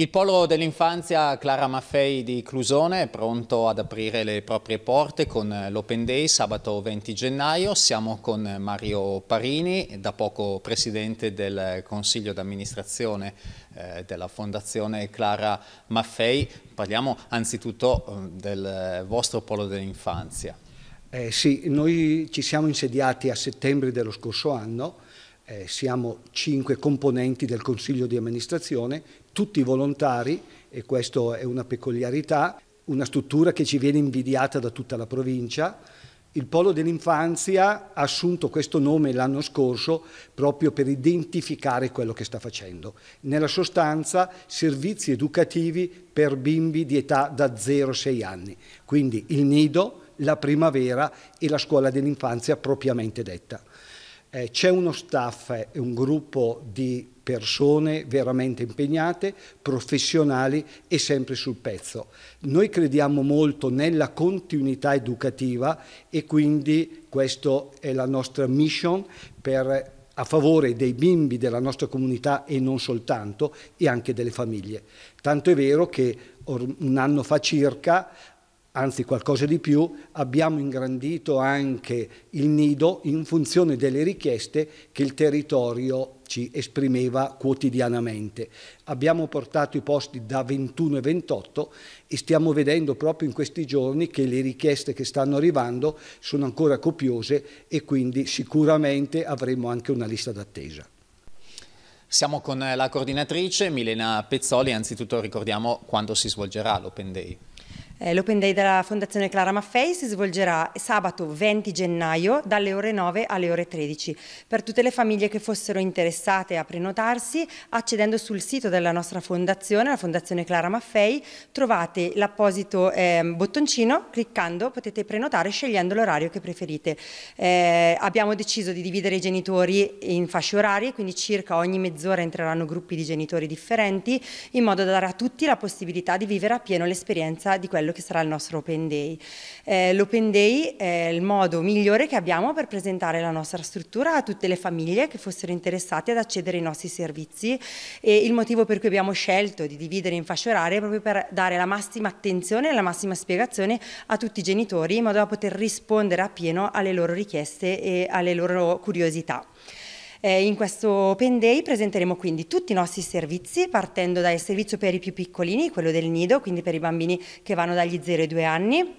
Il polo dell'infanzia Clara Maffei di Clusone è pronto ad aprire le proprie porte con l'Open Day sabato 20 gennaio. Siamo con Mario Parini, da poco presidente del consiglio d'amministrazione eh, della Fondazione Clara Maffei. Parliamo anzitutto eh, del vostro polo dell'infanzia. Eh sì, noi ci siamo insediati a settembre dello scorso anno eh, siamo cinque componenti del Consiglio di amministrazione, tutti volontari e questa è una peculiarità, una struttura che ci viene invidiata da tutta la provincia. Il Polo dell'Infanzia ha assunto questo nome l'anno scorso proprio per identificare quello che sta facendo. Nella sostanza servizi educativi per bimbi di età da 0-6 anni, quindi il nido, la primavera e la scuola dell'infanzia propriamente detta eh, c'è uno staff e eh, un gruppo di persone veramente impegnate, professionali e sempre sul pezzo. Noi crediamo molto nella continuità educativa e quindi questa è la nostra mission per, a favore dei bimbi della nostra comunità e non soltanto, e anche delle famiglie. Tanto è vero che un anno fa circa anzi qualcosa di più, abbiamo ingrandito anche il nido in funzione delle richieste che il territorio ci esprimeva quotidianamente. Abbiamo portato i posti da 21 e 28 e stiamo vedendo proprio in questi giorni che le richieste che stanno arrivando sono ancora copiose e quindi sicuramente avremo anche una lista d'attesa. Siamo con la coordinatrice Milena Pezzoli, anzitutto ricordiamo quando si svolgerà l'Open Day. Eh, L'Open Day della Fondazione Clara Maffei si svolgerà sabato 20 gennaio dalle ore 9 alle ore 13. Per tutte le famiglie che fossero interessate a prenotarsi, accedendo sul sito della nostra fondazione, la Fondazione Clara Maffei, trovate l'apposito eh, bottoncino, cliccando potete prenotare scegliendo l'orario che preferite. Eh, abbiamo deciso di dividere i genitori in fasce orarie, quindi circa ogni mezz'ora entreranno gruppi di genitori differenti, in modo da dare a tutti la possibilità di vivere appieno l'esperienza di quello quello che sarà il nostro Open Day. Eh, L'Open Day è il modo migliore che abbiamo per presentare la nostra struttura a tutte le famiglie che fossero interessate ad accedere ai nostri servizi e il motivo per cui abbiamo scelto di dividere in fasce orarie è proprio per dare la massima attenzione e la massima spiegazione a tutti i genitori in modo da poter rispondere appieno alle loro richieste e alle loro curiosità. Eh, in questo Open Day presenteremo quindi tutti i nostri servizi, partendo dal servizio per i più piccolini, quello del nido, quindi per i bambini che vanno dagli 0 ai 2 anni,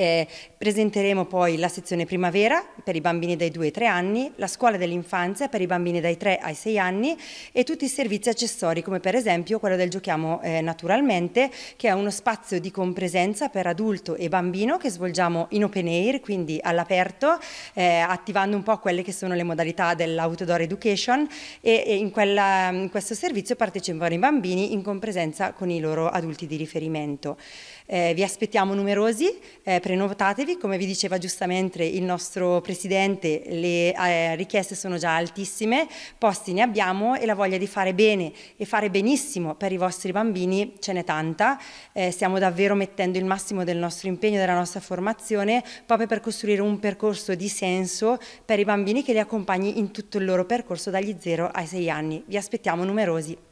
eh, presenteremo poi la sezione primavera per i bambini dai 2 ai 3 anni, la scuola dell'infanzia per i bambini dai 3 ai 6 anni e tutti i servizi accessori come per esempio quello del giochiamo eh, naturalmente che è uno spazio di compresenza per adulto e bambino che svolgiamo in open air, quindi all'aperto, eh, attivando un po' quelle che sono le modalità dell'outdoor education e, e in, quella, in, questo servizio partecipano i bambini in compresenza con i loro adulti di riferimento. Eh, vi aspettiamo numerosi, eh, prenotatevi, come vi diceva giustamente il nostro Presidente, le eh, richieste sono già altissime, posti ne abbiamo e la voglia di fare bene e fare benissimo per i vostri bambini ce n'è tanta, eh, stiamo davvero mettendo il massimo del nostro impegno, della nostra formazione, proprio per costruire un percorso di senso per i bambini che li accompagni in tutto il loro percorso dagli 0 ai 6 anni. Vi aspettiamo numerosi.